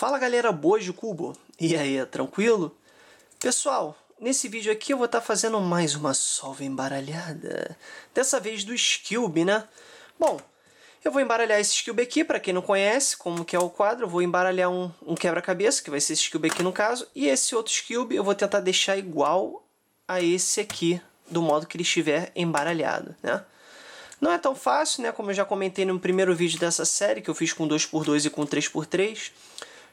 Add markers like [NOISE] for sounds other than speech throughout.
Fala galera boas de Cubo, e aí, tranquilo? Pessoal, nesse vídeo aqui eu vou estar tá fazendo mais uma solva embaralhada, dessa vez do Skilb, né? Bom, eu vou embaralhar esse Skilb aqui, para quem não conhece como que é o quadro, eu vou embaralhar um, um quebra-cabeça, que vai ser esse Skilb aqui no caso, e esse outro Skilb eu vou tentar deixar igual a esse aqui, do modo que ele estiver embaralhado, né? Não é tão fácil, né? Como eu já comentei no primeiro vídeo dessa série, que eu fiz com 2x2 e com 3x3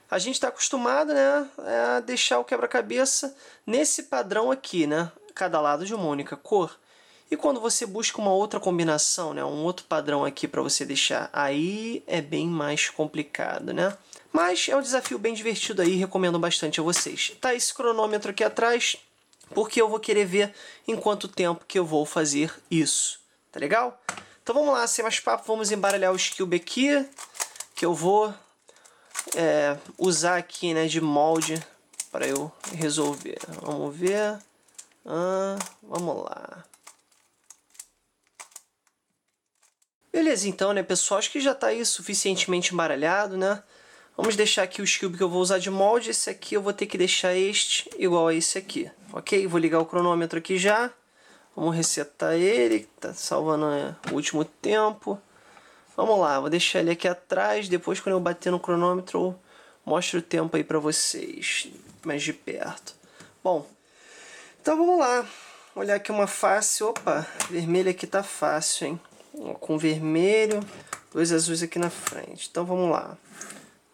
a gente está acostumado né, a deixar o quebra-cabeça nesse padrão aqui, né? Cada lado de uma única cor. E quando você busca uma outra combinação, né, um outro padrão aqui para você deixar, aí é bem mais complicado, né? Mas é um desafio bem divertido aí, recomendo bastante a vocês. Tá esse cronômetro aqui atrás, porque eu vou querer ver em quanto tempo que eu vou fazer isso, tá legal? Então vamos lá, sem mais papo, vamos embaralhar o Skilb aqui, que eu vou é, usar aqui né, de molde para eu resolver. Vamos ver. Ah, vamos lá. Beleza, então, né, pessoal? Acho que já está aí suficientemente embaralhado, né? Vamos deixar aqui os cubes que eu vou usar de molde. Esse aqui eu vou ter que deixar este igual a esse aqui, ok? Vou ligar o cronômetro aqui já. Vamos resetar ele, tá salvando né, o último tempo. Vamos lá, vou deixar ele aqui atrás. Depois, quando eu bater no cronômetro, eu mostro o tempo aí para vocês, mais de perto. Bom, então vamos lá. Olhar aqui uma face. Opa, vermelho aqui tá fácil, hein? Com vermelho, dois azuis aqui na frente. Então vamos lá.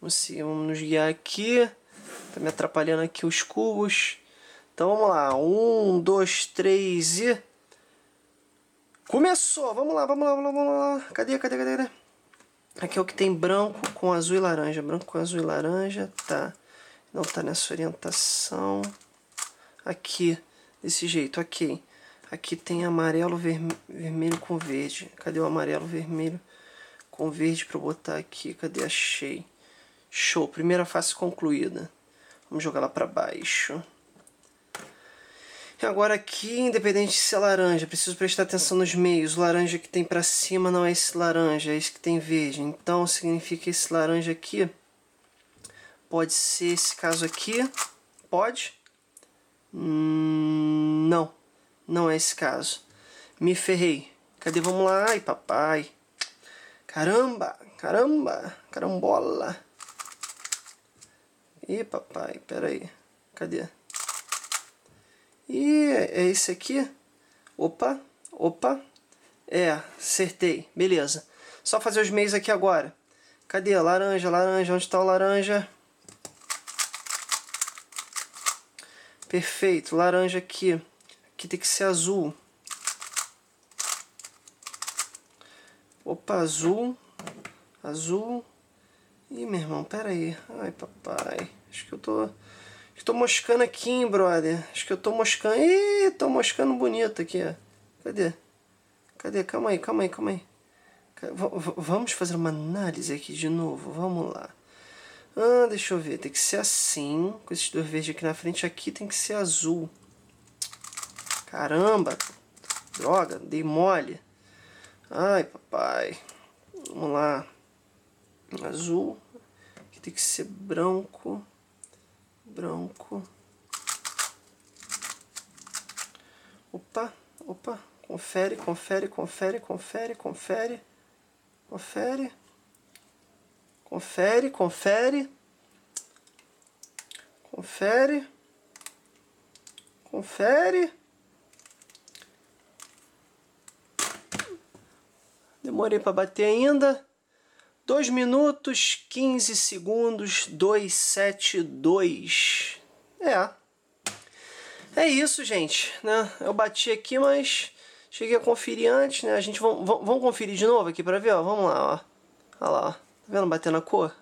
Vamos, seguir, vamos nos guiar aqui. Tá me atrapalhando aqui os cubos. Então vamos lá. Um, dois, três e. Começou! Vamos lá, vamos lá, vamos lá, vamos lá. Cadê, cadê, cadê? cadê? Aqui é o que tem branco com azul e laranja. Branco com azul e laranja, tá. Não tá nessa orientação. Aqui, desse jeito, ok. Aqui tem amarelo, vermelho, vermelho com verde. Cadê o amarelo, vermelho com verde para botar aqui? Cadê? Achei. Show, primeira face concluída. Vamos jogar lá para baixo agora aqui, independente se é laranja, preciso prestar atenção nos meios. O laranja que tem para cima não é esse laranja, é esse que tem verde. Então significa que esse laranja aqui pode ser esse caso aqui. Pode? Hum, não, não é esse caso. Me ferrei. Cadê? Vamos lá. Ai, papai. Caramba, caramba, carambola. Ih, papai, peraí. Cadê? E é esse aqui. Opa, opa. É, acertei. Beleza. Só fazer os meios aqui agora. Cadê? Laranja, laranja. Onde está o laranja? Perfeito. Laranja aqui. Aqui tem que ser azul. Opa, azul. Azul. Ih, meu irmão, pera aí. Ai, papai. Acho que eu tô estou moscando aqui, hein, brother. Acho que eu tô moscando. Ih, tô moscando bonito aqui, ó. Cadê? Cadê? Calma aí, calma aí, calma aí. V vamos fazer uma análise aqui de novo. Vamos lá. Ah, deixa eu ver. Tem que ser assim. Com esses dois verdes aqui na frente. Aqui tem que ser azul. Caramba. Droga, dei mole. Ai, papai. Vamos lá. Azul. Aqui tem que ser branco branco. Opa, opa, confere, confere, confere, confere, confere, confere, confere, confere, confere, confere. Demorei para bater ainda. 2 minutos, 15 segundos, 272. É. É isso, gente. Né? Eu bati aqui, mas cheguei a conferir antes, né? A gente vamos, conferir de novo aqui pra ver, ó. Vamos lá, ó. Olha lá, ó. Tá vendo batendo a cor?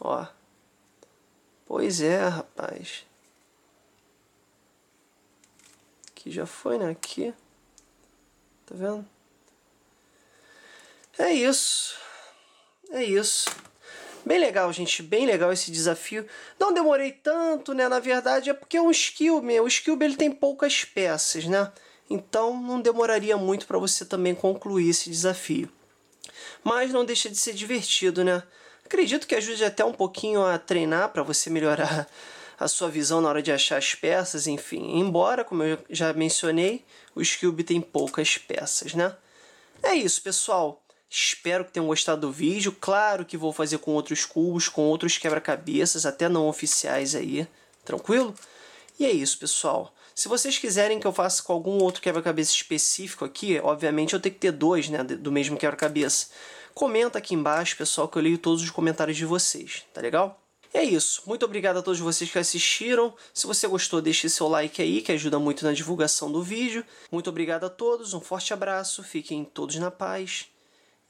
Ó. Pois é, rapaz. Aqui já foi, né? Aqui. Tá vendo? É isso é isso. Bem legal, gente. Bem legal esse desafio. Não demorei tanto, né? Na verdade, é porque é um Skillb. O skill ele tem poucas peças, né? Então não demoraria muito para você também concluir esse desafio. Mas não deixa de ser divertido, né? Acredito que ajude até um pouquinho a treinar para você melhorar [LAUGHS] a sua visão na hora de achar as peças, enfim. Embora, como eu já mencionei, o skill tem poucas peças, né? É isso, pessoal. Espero que tenham gostado do vídeo. Claro que vou fazer com outros cubos, com outros quebra-cabeças, até não oficiais aí. Tranquilo? E é isso, pessoal. Se vocês quiserem que eu faça com algum outro quebra-cabeça específico aqui, obviamente eu tenho que ter dois, né, do mesmo quebra-cabeça. Comenta aqui embaixo, pessoal, que eu leio todos os comentários de vocês, tá legal? E é isso. Muito obrigado a todos vocês que assistiram. Se você gostou, deixe seu like aí, que ajuda muito na divulgação do vídeo. Muito obrigado a todos, um forte abraço, fiquem todos na paz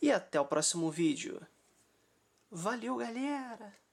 e até o próximo vídeo. Valeu, galera!